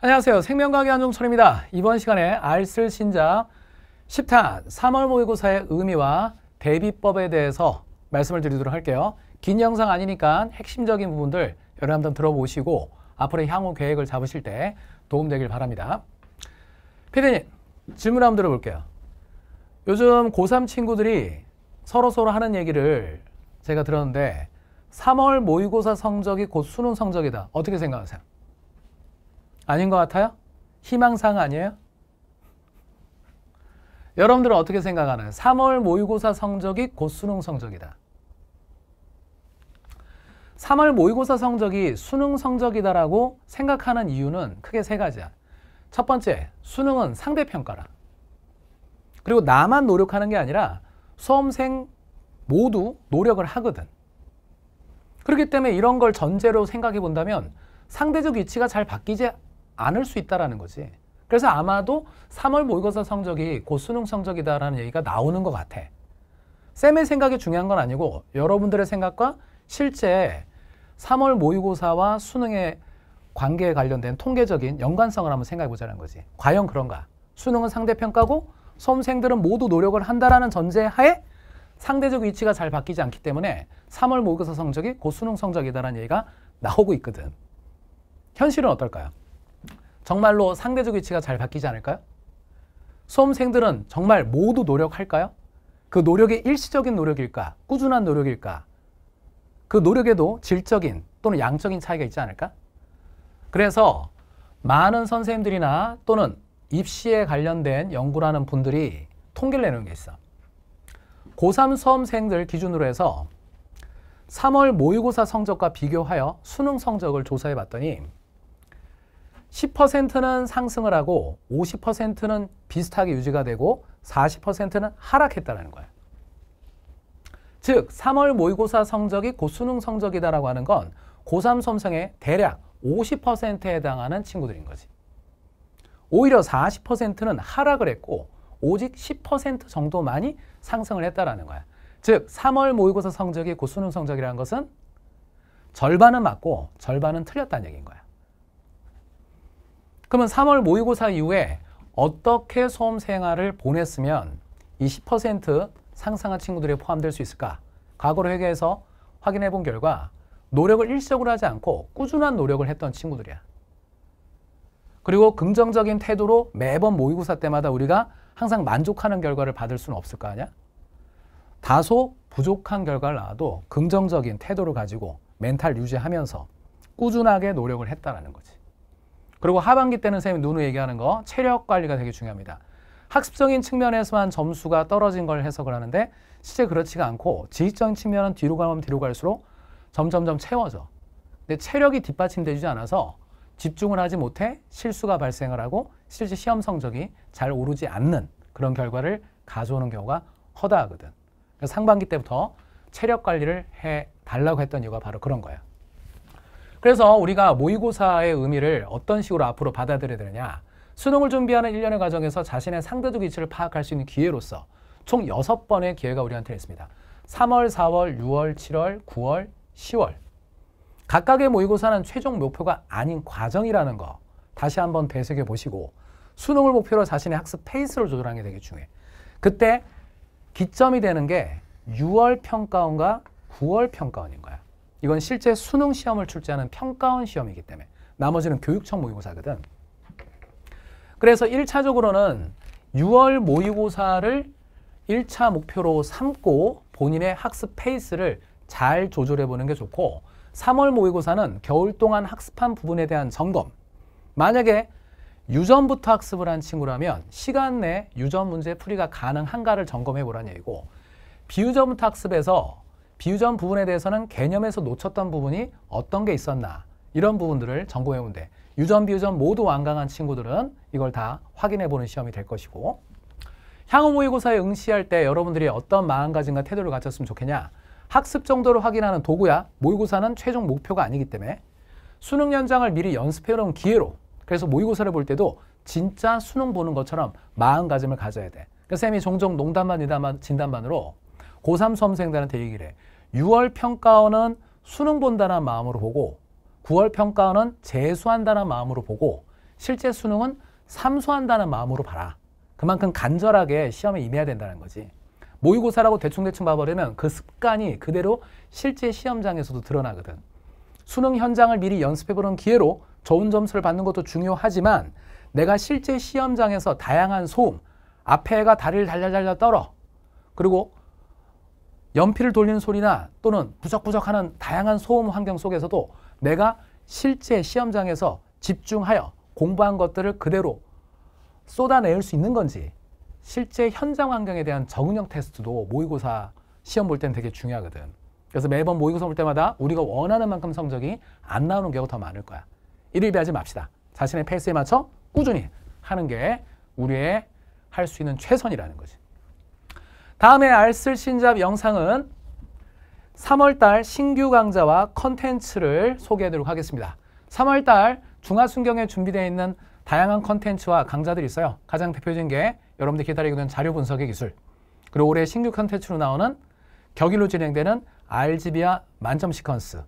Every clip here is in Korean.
안녕하세요. 생명과학의 한종철입니다. 이번 시간에 알쓸 신작 10탄 3월 모의고사의 의미와 대비법에 대해서 말씀을 드리도록 할게요. 긴 영상 아니니까 핵심적인 부분들 여러 한 번 들어보시고 앞으로 향후 계획을 잡으실 때 도움되길 바랍니다. 피디님, 질문 한번 들어볼게요. 요즘 고3 친구들이 서로서로 하는 얘기를 제가 들었는데 3월 모의고사 성적이 곧 수능 성적이다. 어떻게 생각하세요? 아닌 것 같아요? 희망사항 아니에요? 여러분들은 어떻게 생각하나요? 3월 모의고사 성적이 곧 수능 성적이다. 3월 모의고사 성적이 수능 성적이다라고 생각하는 이유는 크게 세 가지야. 첫 번째, 수능은 상대평가라. 그리고 나만 노력하는 게 아니라 수험생 모두 노력을 하거든. 그렇기 때문에 이런 걸 전제로 생각해 본다면 상대적 위치가 잘 바뀌지 않을 수 있다라는 거지. 그래서 아마도 3월 모의고사 성적이 곧 수능 성적이다라는 얘기가 나오는 것 같아. 쌤의 생각이 중요한 건 아니고 여러분들의 생각과 실제 3월 모의고사와 수능의 관계에 관련된 통계적인 연관성을 한번 생각해 보자는 거지. 과연 그런가? 수능은 상대평가고 수험생들은 모두 노력을 한다라는 전제하에 상대적 위치가 잘 바뀌지 않기 때문에 3월 모의고사 성적이 곧 수능 성적이다라는 얘기가 나오고 있거든. 현실은 어떨까요? 정말로 상대적 위치가 잘 바뀌지 않을까요? 수험생들은 정말 모두 노력할까요? 그 노력이 일시적인 노력일까? 꾸준한 노력일까? 그 노력에도 질적인 또는 양적인 차이가 있지 않을까? 그래서 많은 선생님들이나 또는 입시에 관련된 연구를 하는 분들이 통계를 내는 게 있어. 고3 수험생들 기준으로 해서 3월 모의고사 성적과 비교하여 수능 성적을 조사해 봤더니 10%는 상승을 하고 50%는 비슷하게 유지가 되고 40%는 하락했다는 거예요. 즉 3월 모의고사 성적이 고수능 성적이다라고 하는 건 고3 솜성의 대략 50%에 해당하는 친구들인 거지. 오히려 40%는 하락을 했고 오직 10% 정도만이 상승을 했다라는 거야. 즉 3월 모의고사 성적이 고수능 성적이라는 것은 절반은 맞고 절반은 틀렸다는 얘기인 거야. 그러면 3월 모의고사 이후에 어떻게 수험 생활을 보냈으면 2 0 상상한 친구들이 포함될 수 있을까? 과거를 회계해서 확인해 본 결과 노력을 일시적으로 하지 않고 꾸준한 노력을 했던 친구들이야. 그리고 긍정적인 태도로 매번 모의고사 때마다 우리가 항상 만족하는 결과를 받을 수는 없을 거 아니야? 다소 부족한 결과를 나와도 긍정적인 태도를 가지고 멘탈 유지하면서 꾸준하게 노력을 했다라는 거지. 그리고 하반기 때는 선생님이 누누이 얘기하는 거 체력 관리가 되게 중요합니다. 학습적인 측면에서만 점수가 떨어진 걸 해석을 하는데 실제 그렇지가 않고 지식적인 측면은 뒤로 가면 뒤로 갈수록 점점점 채워져. 근데 체력이 뒷받침되지 않아서 집중을 하지 못해 실수가 발생을 하고 실제 시험 성적이 잘 오르지 않는 그런 결과를 가져오는 경우가 허다하거든. 그래서 상반기 때부터 체력 관리를 해 달라고 했던 이유가 바로 그런 거예요. 그래서 우리가 모의고사의 의미를 어떤 식으로 앞으로 받아들여야 되느냐 수능을 준비하는 일련의 과정에서 자신의 상대적 위치를 파악할 수 있는 기회로서 총 여섯 번의 기회가 우리한테 있습니다. 3월, 4월, 6월, 7월, 9월, 10월 각각의 모의고사는 최종 목표가 아닌 과정이라는 거 다시 한번 되새겨 보시고 수능을 목표로 자신의 학습 페이스를 조절하는 게 되게 중요해. 그때 기점이 되는 게 6월 평가원과 9월 평가원인 거야. 이건 실제 수능 시험을 출제하는 평가원 시험이기 때문에 나머지는 교육청 모의고사거든. 그래서 1차적으로는 6월 모의고사를 1차 목표로 삼고 본인의 학습 페이스를 잘 조절해보는 게 좋고 3월 모의고사는 겨울 동안 학습한 부분에 대한 점검 만약에 유전부터 학습을 한 친구라면 시간 내 유전 문제 풀이가 가능한가를 점검해보라는 얘기고 비유전부터 학습에서 비유전 부분에 대해서는 개념에서 놓쳤던 부분이 어떤 게 있었나 이런 부분들을 전공해온 데 유전, 비유전 모두 완강한 친구들은 이걸 다 확인해보는 시험이 될 것이고 향후 모의고사에 응시할 때 여러분들이 어떤 마음가짐과 태도를 갖췄으면 좋겠냐 학습 정도를 확인하는 도구야 모의고사는 최종 목표가 아니기 때문에 수능 연장을 미리 연습해놓은 기회로 그래서 모의고사를 볼 때도 진짜 수능 보는 것처럼 마음가짐을 가져야 돼. 그 쌤이 종종 농담만 진담만, 진담만으로 고3 수험생들한테 얘기를 해. 6월 평가원은 수능 본다는 마음으로 보고 9월 평가원은 재수한다는 마음으로 보고 실제 수능은 삼수한다는 마음으로 봐라. 그만큼 간절하게 시험에 임해야 된다는 거지. 모의고사라고 대충대충 봐버리면 그 습관이 그대로 실제 시험장에서도 드러나거든. 수능 현장을 미리 연습해보는 기회로 좋은 점수를 받는 것도 중요하지만 내가 실제 시험장에서 다양한 소음, 앞에가 다리를 달려달려 떨어, 그리고 연필을 돌리는 소리나 또는 부적부적하는 다양한 소음 환경 속에서도 내가 실제 시험장에서 집중하여 공부한 것들을 그대로 쏟아낼 수 있는 건지 실제 현장 환경에 대한 적응형 테스트도 모의고사 시험 볼 때는 되게 중요하거든. 그래서 매번 모의고사 볼 때마다 우리가 원하는 만큼 성적이 안 나오는 경우가 더 많을 거야. 일일 비하지 맙시다. 자신의 페이스에 맞춰 꾸준히 하는 게 우리의 할 수 있는 최선이라는 거지. 다음에 알쓸 신잡 영상은 3월달 신규 강좌와 컨텐츠를 소개하도록 하겠습니다. 3월달 중화순경에 준비되어 있는 다양한 컨텐츠와 강좌들이 있어요. 가장 대표적인 게 여러분들이 기다리고 있는 자료 분석의 기술 그리고 올해 신규 컨텐츠로 나오는 격일로 진행되는 RGB와 만점 시퀀스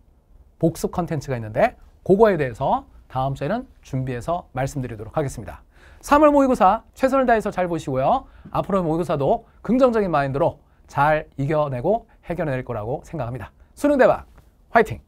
복습 컨텐츠가 있는데 그거에 대해서 다음 주에는 준비해서 말씀드리도록 하겠습니다. 3월 모의고사 최선을 다해서 잘 보시고요. 앞으로 모의고사도 긍정적인 마인드로 잘 이겨내고 해결해낼 거라고 생각합니다. 수능 대박 화이팅!